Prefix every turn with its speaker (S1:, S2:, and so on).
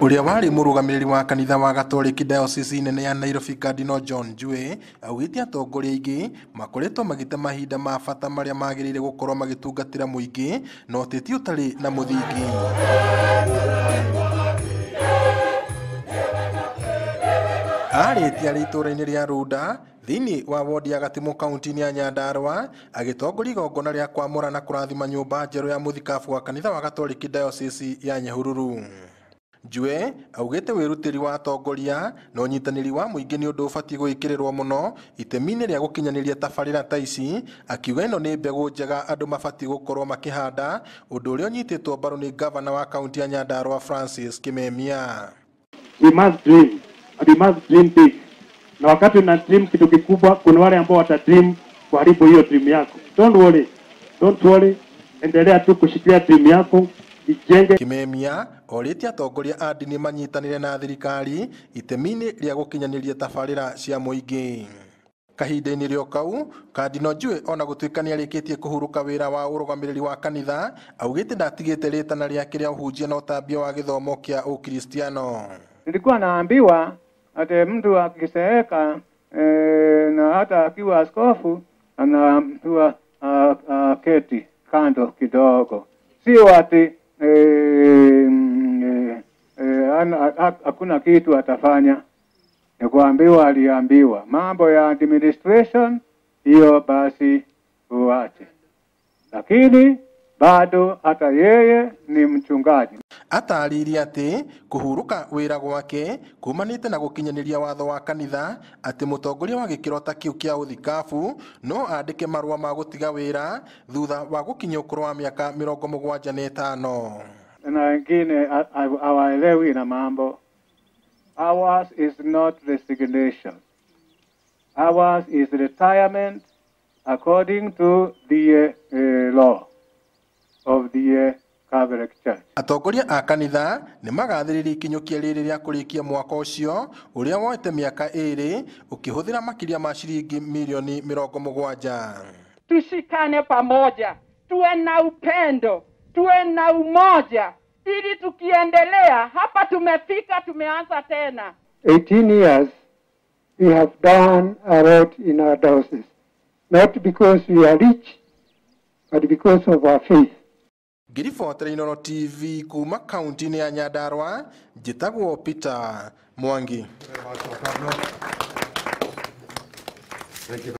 S1: uria wari murugamiriri wa kanitha wa gatoriki diocese nene ya Nairobi Cardinal John jue awiti atongoria aingi makoretwo magite mahinda ma bata maria magiriire gukorwo magitungatira muingi na uteti utari na muthingi aritie ari itura inĩ rĩa runda thĩinĩ wa wondi ya gatimu kaunti-ini ya nyandarwa agĩtongoria igongona rĩa kwamũra na kũrathima nyũmba njerũ ya mũthikabu wa kanitha wa gatoriki diocese ya nyehururu njue augite wirutiri wa atongoria na unyitaniri wa muingi ni undu ubatie gwikirirwo muno itemi-ini ria gukinyaniria tabarira ta ici akiuga ino ni mbegu njega andu mabatie gukorwo makihanda undu uria unyititwo mbaru ni gavana wa kaunti ya nyandarua francis kimemia we must dream we must dream big na wakati una dream kitu kikubwa kuna wale ambao wata dream kuharibu hiyo dream yako don't worry don't worry endelea tu kushikilia dream yako kimemia orĩtie atongoria a ndini manyitanĩre na thirikari itemi-inĩ rĩa gũkinyanĩria tabarĩra cia mũingĩ kahinda-inĩ rĩo kau kandino njuĩ ona gũtuĩka nĩ arĩkĩtie kũhurũka wĩra wa ũrũgamĩrĩri wa kanitha augĩte ndatigĩte rĩtana rĩake rĩa ũhunjia na ũtambia wa gĩthomo kĩa ũkristiano nilikuwa naambiwa ate mtu
S2: akizeeka e, na hata akiwa askofu anaambiwa keti kando kidogo sio ati Eh, eh, eh, hakuna e, e, kitu atafanya. Ni kuambiwa aliambiwa mambo ya administration hiyo, basi
S1: uache. Lakini bado hata yeye ni mchungaji atarĩirie atĩ kũhurũka wĩra gwake kumanĩte na gũkinyanĩria watho wa kanitha atĩ mũtongoria wa gĩkĩro ta kĩu kĩa ũthikabu no andĩke marũa ma gũtiga wĩra thutha wa gũkinyia ũkũrũ wa mĩaka mĩrongo mũgwanja na ĩtano
S2: na wengine hawaelewi na mambo Ours is not resignation. Ours is retirement according to
S1: the uh, uh law of the uh, atongoria a kanitha nĩ magathĩrĩria ikinyũkia rĩrĩ rĩa kũrĩkia mwaka ũcio ũrĩa woete mĩaka ĩrĩ ũkĩhũthĩra makĩria ma ciringi milioni mĩrongo mũgwanja
S2: tushikane pamoja tuwe na upendo tuwe na umoja ili tukiendelea hapa tumefika tumeanza tena 18 years we have done a lot in our diocese not because we are rich but because of our faith
S1: ngiribotereirwo tv kuma kaunti-inĩ ya nyandarua njĩtagwo peter mwangi